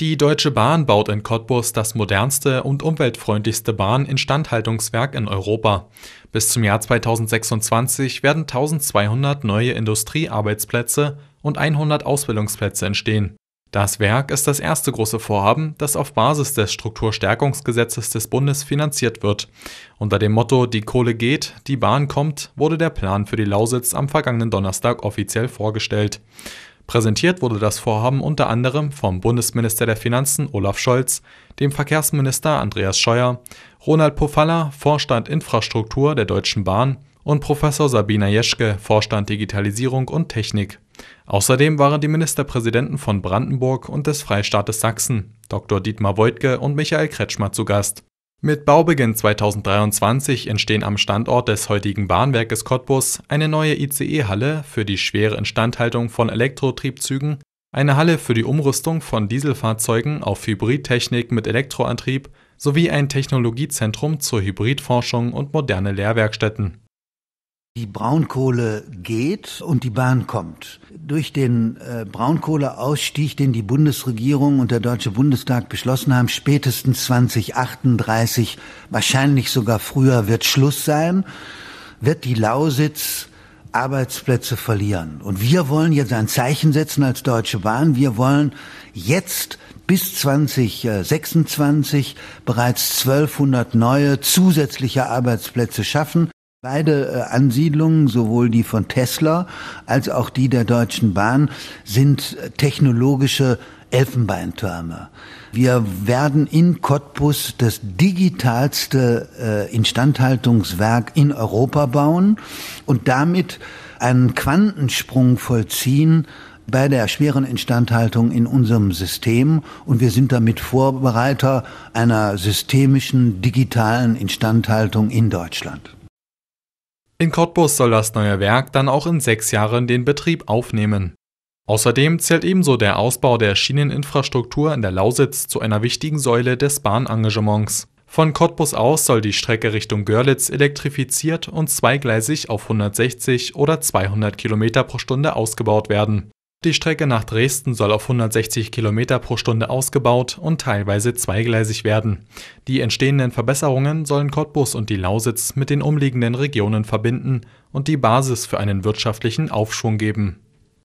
Die Deutsche Bahn baut in Cottbus das modernste und umweltfreundlichste Bahninstandhaltungswerk in Europa. Bis zum Jahr 2026 werden 1200 neue Industriearbeitsplätze und 100 Ausbildungsplätze entstehen. Das Werk ist das erste große Vorhaben, das auf Basis des Strukturstärkungsgesetzes des Bundes finanziert wird. Unter dem Motto Die Kohle geht, die Bahn kommt wurde der Plan für die Lausitz am vergangenen Donnerstag offiziell vorgestellt. Präsentiert wurde das Vorhaben unter anderem vom Bundesminister der Finanzen Olaf Scholz, dem Verkehrsminister Andreas Scheuer, Ronald Pofalla, Vorstand Infrastruktur der Deutschen Bahn und Professor Sabina Jeschke, Vorstand Digitalisierung und Technik. Außerdem waren die Ministerpräsidenten von Brandenburg und des Freistaates Sachsen, Dr. Dietmar Woidke und Michael Kretschmer zu Gast. Mit Baubeginn 2023 entstehen am Standort des heutigen Bahnwerkes Cottbus eine neue ICE-Halle für die schwere Instandhaltung von Elektrotriebzügen, eine Halle für die Umrüstung von Dieselfahrzeugen auf Hybridtechnik mit Elektroantrieb sowie ein Technologiezentrum zur Hybridforschung und moderne Lehrwerkstätten. Die Braunkohle geht und die Bahn kommt durch den äh, Braunkohleausstieg, den die Bundesregierung und der Deutsche Bundestag beschlossen haben, spätestens 2038, wahrscheinlich sogar früher, wird Schluss sein, wird die Lausitz Arbeitsplätze verlieren. Und wir wollen jetzt ein Zeichen setzen als Deutsche Bahn. Wir wollen jetzt bis 2026 bereits 1200 neue zusätzliche Arbeitsplätze schaffen. Beide äh, Ansiedlungen, sowohl die von Tesla als auch die der Deutschen Bahn, sind äh, technologische Elfenbeintürme. Wir werden in Cottbus das digitalste äh, Instandhaltungswerk in Europa bauen und damit einen Quantensprung vollziehen bei der schweren Instandhaltung in unserem System und wir sind damit Vorbereiter einer systemischen digitalen Instandhaltung in Deutschland. In Cottbus soll das neue Werk dann auch in sechs Jahren den Betrieb aufnehmen. Außerdem zählt ebenso der Ausbau der Schieneninfrastruktur in der Lausitz zu einer wichtigen Säule des Bahnengagements. Von Cottbus aus soll die Strecke Richtung Görlitz elektrifiziert und zweigleisig auf 160 oder 200 km pro Stunde ausgebaut werden die Strecke nach Dresden soll auf 160 km pro Stunde ausgebaut und teilweise zweigleisig werden. Die entstehenden Verbesserungen sollen Cottbus und die Lausitz mit den umliegenden Regionen verbinden und die Basis für einen wirtschaftlichen Aufschwung geben